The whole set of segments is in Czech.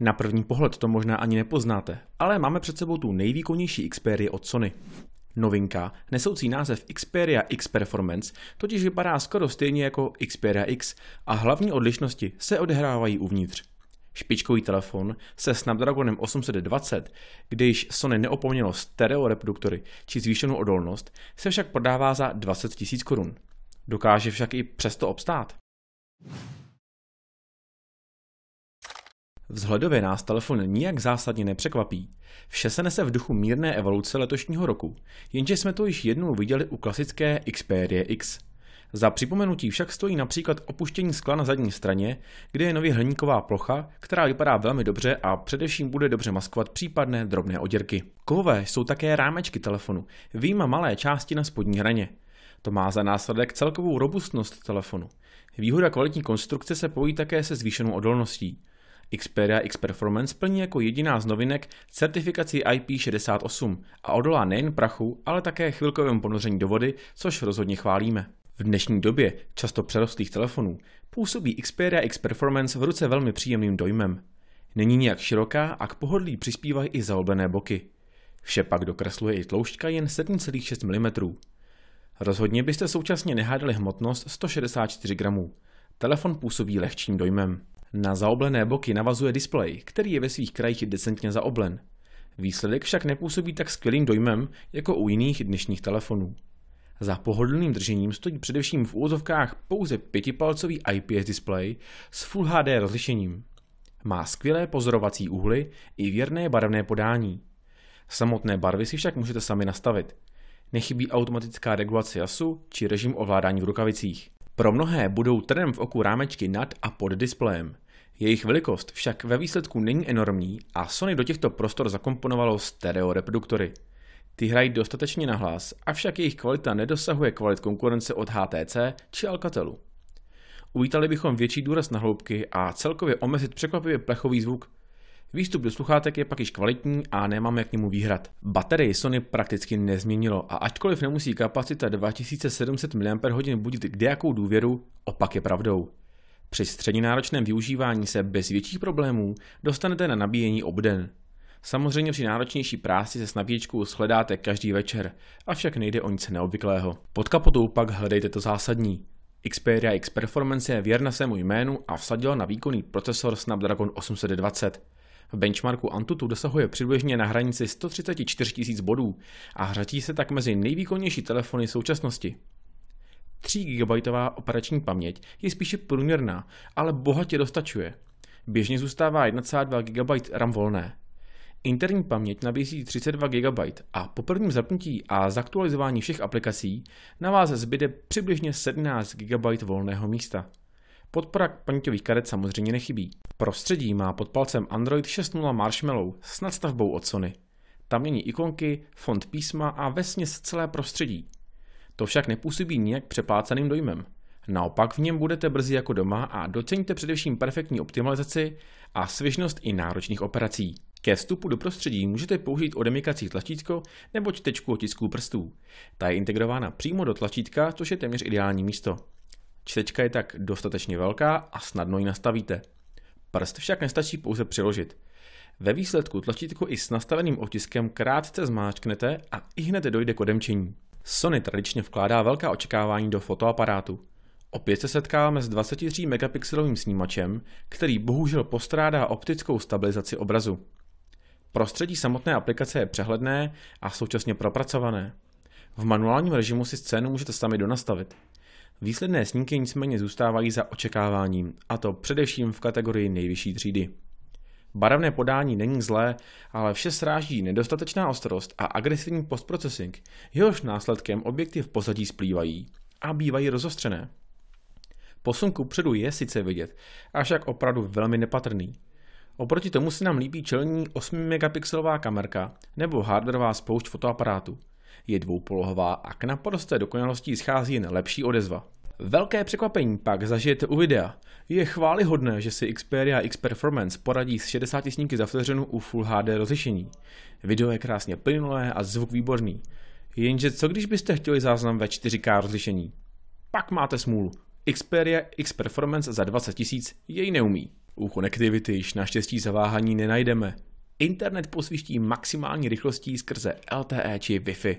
Na první pohled to možná ani nepoznáte, ale máme před sebou tu nejvýkonnější Xperia od Sony. Novinka, nesoucí název Xperia X Performance, totiž vypadá skoro stejně jako Xperia X a hlavní odlišnosti se odehrávají uvnitř. Špičkový telefon se Snapdragonem 820, když Sony neopomnělo stereo reproduktory či zvýšenou odolnost, se však prodává za 20 000 korun. Dokáže však i přesto obstát. Vzhledově nás telefon nijak zásadně nepřekvapí. Vše se nese v duchu mírné evoluce letošního roku, jenže jsme to již jednou viděli u klasické Xperia X. Za připomenutí však stojí například opuštění skla na zadní straně, kde je nově hliníková plocha, která vypadá velmi dobře a především bude dobře maskovat případné drobné oděrky. Kovové jsou také rámečky telefonu, výjima malé části na spodní hraně. To má za následek celkovou robustnost telefonu. Výhoda kvalitní konstrukce se pojí také se zvýšenou odolností. Xperia X Performance plní jako jediná z novinek certifikaci IP68 a odolá nejen prachu, ale také chvilkovému ponoření do vody, což rozhodně chválíme. V dnešní době často přerostlých telefonů působí Xperia X Performance v ruce velmi příjemným dojmem. Není nijak široká a k pohodlí přispívají i zaobené boky. Vše pak dokresluje i tloušťka jen 7,6 mm. Rozhodně byste současně nehádali hmotnost 164 gramů. Telefon působí lehčím dojmem. Na zaoblené boky navazuje displej, který je ve svých krajích decentně zaoblen. Výsledek však nepůsobí tak skvělým dojmem jako u jiných dnešních telefonů. Za pohodlným držením stojí především v úvozovkách pouze pětipalcový IPS displej s Full HD rozlišením. Má skvělé pozorovací úhly i věrné barevné podání. Samotné barvy si však můžete sami nastavit. Nechybí automatická regulace jasu či režim ovládání v rukavicích. Pro mnohé budou trnem v oku rámečky nad a pod displejem. Jejich velikost však ve výsledku není enormní a Sony do těchto prostor zakomponovalo stereo reproduktory. Ty hrají dostatečně hlas, avšak jejich kvalita nedosahuje kvalit konkurence od HTC či Alcatelu. Uvítali bychom větší důraz na hloubky a celkově omezit překvapivě plechový zvuk, Výstup do sluchátek je pak již kvalitní a nemáme k němu výhrad. Baterii Sony prakticky nezměnilo a ačkoliv nemusí kapacita 2700 mAh budit kdejakou důvěru, opak je pravdou. Při středně náročném využívání se bez větších problémů dostanete na nabíjení obden. Samozřejmě při náročnější práci se s nabíječkou shledáte každý večer, avšak nejde o nic neobvyklého. Pod kapotou pak hledejte to zásadní. Xperia X Performance je věrna svému jménu a vsadila na výkonný procesor Snapdragon 820. V benchmarku Antutu dosahuje přibližně na hranici 134 000 bodů a řadí se tak mezi nejvýkonnější telefony současnosti. 3 GB operační paměť je spíše průměrná, ale bohatě dostačuje. Běžně zůstává 1,2 GB RAM volné. Interní paměť nabízí 32 GB a po prvním zapnutí a zaktualizování všech aplikací na vás zbyde přibližně 17 GB volného místa. Podpora paměťových karet samozřejmě nechybí. Prostředí má pod palcem Android 6.0 Marshmallow s nadstavbou od Sony. Tam mění ikonky, font písma a vesměs celé prostředí. To však nepůsobí nijak přepácaným dojmem. Naopak v něm budete brzy jako doma a doceníte především perfektní optimalizaci a svěžnost i náročných operací. Ke vstupu do prostředí můžete použít odemykací tlačítko nebo čtečku otisků prstů. Ta je integrována přímo do tlačítka, což je téměř ideální místo. Čtečka je tak dostatečně velká a snadno ji nastavíte. Prst však nestačí pouze přiložit. Ve výsledku tlačítko i s nastaveným otiskem krátce zmáčknete a i hned dojde k odemčení. Sony tradičně vkládá velká očekávání do fotoaparátu. Opět se setkáváme s 23 megapixelovým snímačem, který bohužel postrádá optickou stabilizaci obrazu. Prostředí samotné aplikace je přehledné a současně propracované. V manuálním režimu si scénu můžete sami donastavit. Výsledné snímky nicméně zůstávají za očekáváním, a to především v kategorii nejvyšší třídy. Barevné podání není zlé, ale vše sráží nedostatečná ostrost a agresivní postprocessing, jehož následkem objekty v pozadí splývají a bývají rozostřené. Posun ku předu je sice vidět, avšak opravdu velmi nepatrný. Oproti tomu se nám líbí čelní 8 megapixelová kamerka nebo hardwareová spoušť fotoaparátu – je dvoupolohová a k naprosté dokonalosti schází jen lepší odezva. Velké překvapení pak zažijete u videa. Je chválihodné, že si Xperia X Performance poradí s 60 snímky za vteřinu u Full HD rozlišení. Video je krásně plynulé a zvuk výborný. Jenže co když byste chtěli záznam ve 4K rozlišení? Pak máte smůlu. Xperia X Performance za 20 000 jej neumí. U konektivity již naštěstí zaváhání nenajdeme. Internet posvíští maximální rychlostí skrze LTE či Wi-Fi.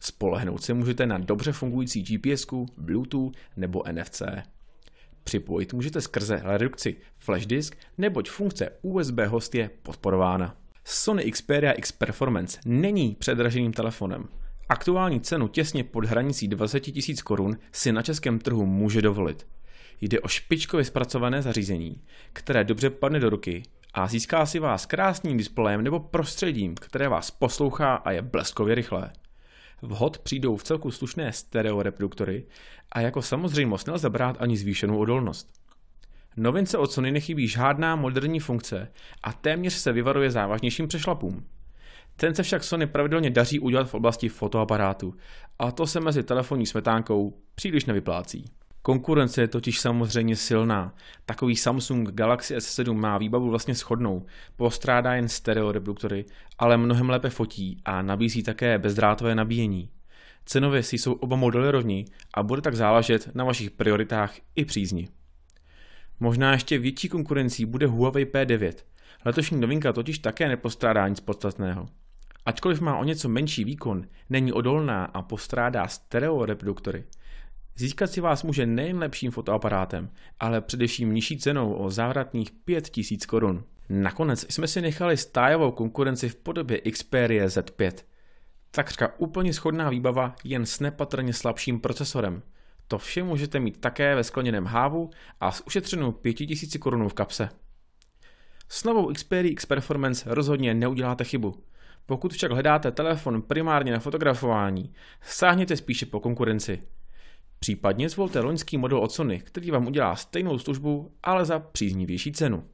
Spolehnout se můžete na dobře fungující GPS, Bluetooth nebo NFC. Připojit můžete skrze redukci flash disk, neboť funkce USB host je podporována. Sony Xperia X Performance není předraženým telefonem. Aktuální cenu těsně pod hranicí 20 000 korun si na českém trhu může dovolit. Jde o špičkově zpracované zařízení, které dobře padne do ruky a získá si vás krásným displejem nebo prostředím, které vás poslouchá a je bleskově rychlé. Vhod přijdou v celku slušné stereo reproduktory a jako samozřejmost nelze brát ani zvýšenou odolnost. Novince od Sony nechybí žádná moderní funkce a téměř se vyvaruje závažnějším přešlapům. Ten se však Sony pravidelně daří udělat v oblasti fotoaparátu a to se mezi telefonní smetánkou příliš nevyplácí. Konkurence je totiž samozřejmě silná. Takový Samsung Galaxy S7 má výbavu vlastně shodnou, postrádá jen stereo reproduktory, ale mnohem lépe fotí a nabízí také bezdrátové nabíjení. Cenově si jsou oba modely rovní a bude tak záležet na vašich prioritách i přízni. Možná ještě větší konkurencí bude Huawei P9. Letošní novinka totiž také nepostrádá nic podstatného. Ačkoliv má o něco menší výkon, není odolná a postrádá stereo reproduktory – Získat si vás může nejen lepším fotoaparátem, ale především nižší cenou o závratných 5000 korun. Nakonec jsme si nechali stájovou konkurenci v podobě Xperia Z5. Takřka úplně schodná výbava, jen s nepatrně slabším procesorem. To vše můžete mít také ve skloněném hávu a s ušetřenou 5000 korun v kapse. S novou Xperia X Performance rozhodně neuděláte chybu. Pokud však hledáte telefon primárně na fotografování, sáhněte spíše po konkurenci. Případně zvolte loňský model od Sony, který vám udělá stejnou službu, ale za příznivější cenu.